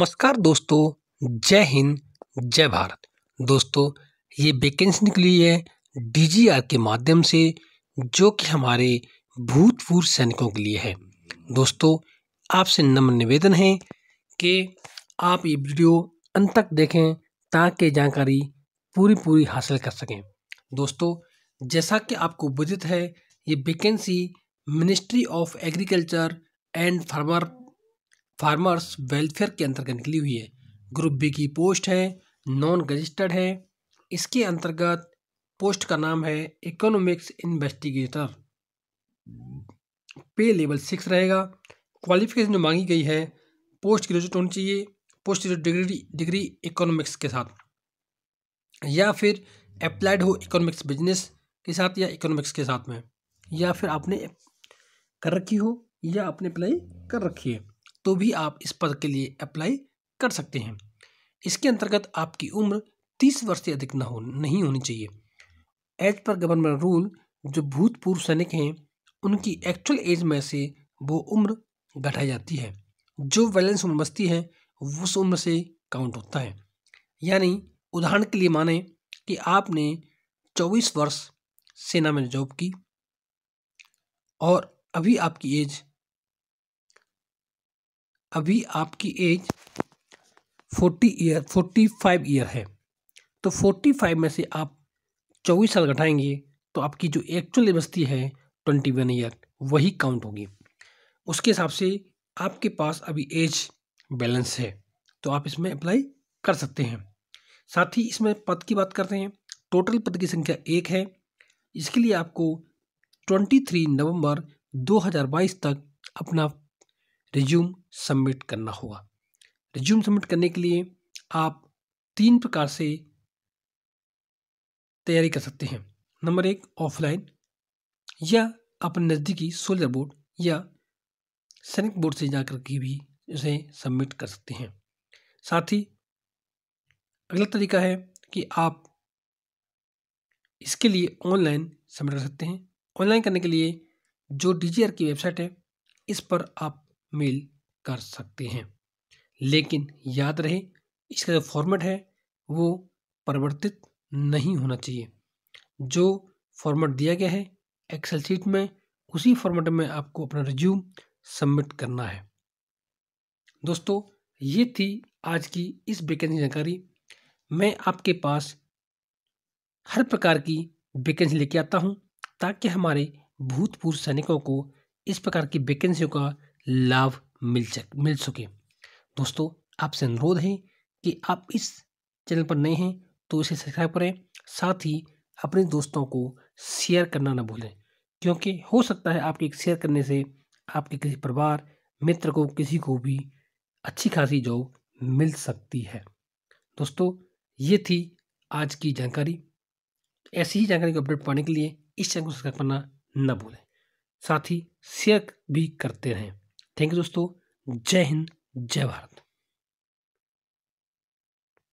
नमस्कार दोस्तों जय हिंद जय भारत दोस्तों ये वेकेंसी निकली है डी के माध्यम से जो कि हमारे भूतपूर्व सैनिकों के लिए है दोस्तों आपसे नम्र निवेदन है कि आप ये वीडियो अंत तक देखें ताकि जानकारी पूरी पूरी हासिल कर सकें दोस्तों जैसा कि आपको विदित है ये vacancy ministry of agriculture and farmer farmers welfare के अंतर्गत निकली हुई है ग्रुप बी की पोस्ट है नॉन रजिस्टर्ड है इसके अंतर्गत पोस्ट का नाम है economics investigator pay level six रहेगा क्वालिफिकेशन जो मांगी गई है पोस्ट ग्रेजुएट होनी चाहिए post graduate degree degree economics के साथ या फिर अप्लाइड हो इकोनॉमिक्स बिजनेस के साथ या इकोनॉमिक्स के साथ में या फिर आपने कर रखी हो या आपने अप्लाई कर रखी है तो भी आप इस पद के लिए अप्लाई कर सकते हैं इसके अंतर्गत आपकी उम्र तीस वर्ष से अधिक न हो नहीं होनी चाहिए एज पर गवर्नमेंट रूल जो भूतपूर्व सैनिक हैं उनकी एक्चुअल एज में से वो उम्र घटाई जाती है जो वैलेंस उम्र बचती है उस उम्र से काउंट होता है यानी उदाहरण के लिए माने कि आपने 24 वर्ष सेना में जॉब की और अभी आपकी एज अभी आपकी age forty year forty five year है तो फोर्टी फाइव में से आप चौबीस साल घटाएंगे तो आपकी जो एक्चुअल एबस्ती है ट्वेंटी वन ईयर वही काउंट होगी उसके हिसाब से आपके पास अभी एज बैलेंस है तो आप इसमें अप्लाई कर सकते हैं साथ ही इसमें पद की बात करते हैं टोटल पद की संख्या एक है इसके लिए आपको 23 नवंबर 2022 तक अपना रिज्यूम सबमिट करना होगा रिज्यूम सबमिट करने के लिए आप तीन प्रकार से तैयारी कर सकते हैं नंबर एक ऑफलाइन या अपने नज़दीकी सोलर बोर्ड या सैनिक बोर्ड से जाकर के भी उसे सबमिट कर सकते हैं साथ ही अगला तरीका है कि आप इसके लिए ऑनलाइन सबमिट कर सकते हैं ऑनलाइन करने के लिए जो डी की वेबसाइट है इस पर आप मेल कर सकते हैं लेकिन याद रहे इसका जो फॉर्मेट है वो परिवर्तित नहीं होना चाहिए जो फॉर्मेट दिया गया है एक्सेल सीट में उसी फॉर्मेट में आपको अपना रिज्यूम सबमिट करना है दोस्तों ये थी आज की इस वैकेंसी जानकारी मैं आपके पास हर प्रकार की वैकेंसी लेके आता हूँ ताकि हमारे भूतपूर्व सैनिकों को इस प्रकार की वैकेंसियों का लाभ मिल सक मिल सके दोस्तों आपसे अनुरोध है कि आप इस चैनल पर नए हैं तो इसे सब्सक्राइब करें साथ ही अपने दोस्तों को शेयर करना ना भूलें क्योंकि हो सकता है आपके शेयर करने से आपके किसी परिवार मित्र को किसी को भी अच्छी खासी जॉब मिल सकती है दोस्तों ये थी आज की जानकारी ऐसी ही जानकारी को अपडेट पाने के लिए इस चैनल को सब्सक्राइब करना न भूलें साथ ही शेयर भी करते रहें थैंक यू दोस्तों जय हिंद जय भारत